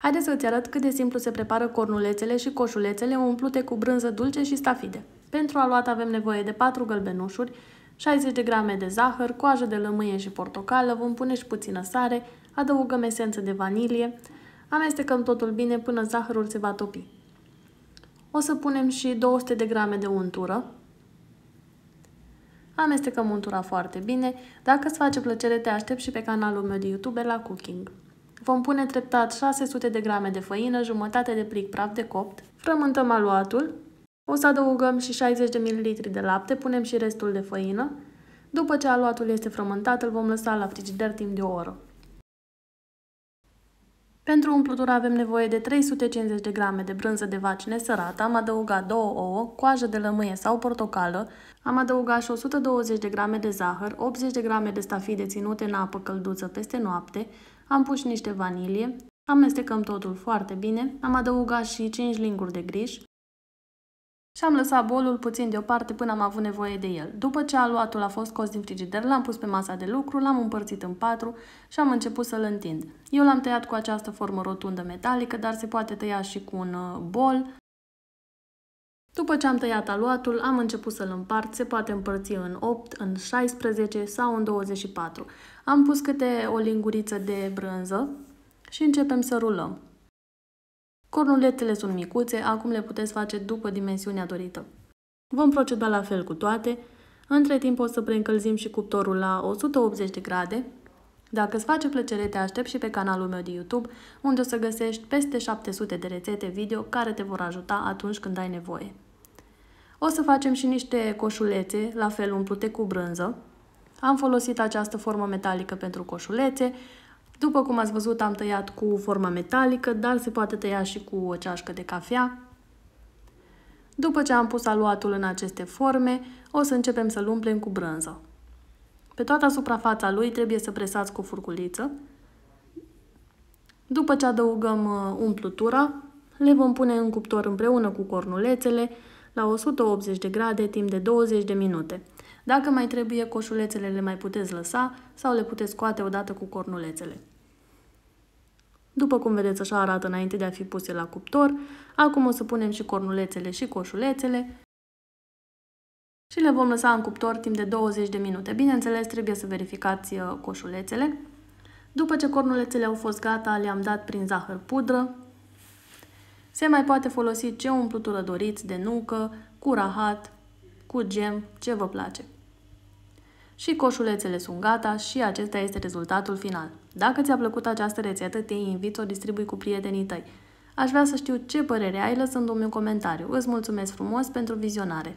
Haideți să-ți arăt cât de simplu se prepară cornulețele și coșulețele umplute cu brânză dulce și stafide. Pentru aluat avem nevoie de 4 gălbenușuri, 60 de grame de zahăr, coajă de lămâie și portocală, vom pune și puțină sare, adăugăm esență de vanilie, amestecăm totul bine până zahărul se va topi. O să punem și 200 de grame de untură, Amestecăm untura foarte bine. Dacă îți face plăcere, te aștept și pe canalul meu de YouTube la Cooking. Vom pune treptat 600 de grame de făină, jumătate de plic praf de copt, frământăm aluatul, o să adăugăm și 60 de ml de lapte, punem și restul de făină. După ce aluatul este frământat, îl vom lăsa la frigider timp de o oră. Pentru umplutură avem nevoie de 350 de grame de brânză de vaci nesărată, am adăugat 2 ouă, coajă de lămâie sau portocală, am adăugat și 120 de grame de zahăr, 80 de grame de stafide ținute în apă călduță peste noapte, am pus niște vanilie, amestecăm totul foarte bine, am adăugat și 5 linguri de griș și am lăsat bolul puțin deoparte până am avut nevoie de el. După ce aluatul a fost scos din frigider, l-am pus pe masa de lucru, l-am împărțit în patru și am început să-l întind. Eu l-am tăiat cu această formă rotundă metalică, dar se poate tăia și cu un uh, bol după ce am tăiat aluatul, am început să-l împart, se poate împărți în 8, în 16 sau în 24. Am pus câte o linguriță de brânză și începem să rulăm. Cornuletele sunt micuțe, acum le puteți face după dimensiunea dorită. Vom proceda la fel cu toate. Între timp o să preîncălzim și cuptorul la 180 de grade. Dacă îți face plăcere, te aștept și pe canalul meu de YouTube, unde o să găsești peste 700 de rețete video care te vor ajuta atunci când ai nevoie. O să facem și niște coșulețe, la fel umplute cu brânză. Am folosit această formă metalică pentru coșulețe. După cum ați văzut, am tăiat cu forma metalică, dar se poate tăia și cu o ceașcă de cafea. După ce am pus aluatul în aceste forme, o să începem să-l umplem cu brânză. Pe toată suprafața lui trebuie să presați cu furculiță. După ce adăugăm uh, umplutura, le vom pune în cuptor împreună cu cornulețele, la 180 de grade timp de 20 de minute. Dacă mai trebuie, coșulețele le mai puteți lăsa sau le puteți scoate odată cu cornulețele. După cum vedeți, așa arată înainte de a fi puse la cuptor. Acum o să punem și cornulețele și coșulețele și le vom lăsa în cuptor timp de 20 de minute. Bineînțeles, trebuie să verificați uh, coșulețele. După ce cornulețele au fost gata, le-am dat prin zahăr pudră, se mai poate folosi ce umplutură doriți de nucă, cu rahat, cu gem, ce vă place. Și coșulețele sunt gata și acesta este rezultatul final. Dacă ți-a plăcut această rețetă, te invit să o distribui cu prietenii tăi. Aș vrea să știu ce părere ai lăsându-mi un comentariu. Îți mulțumesc frumos pentru vizionare!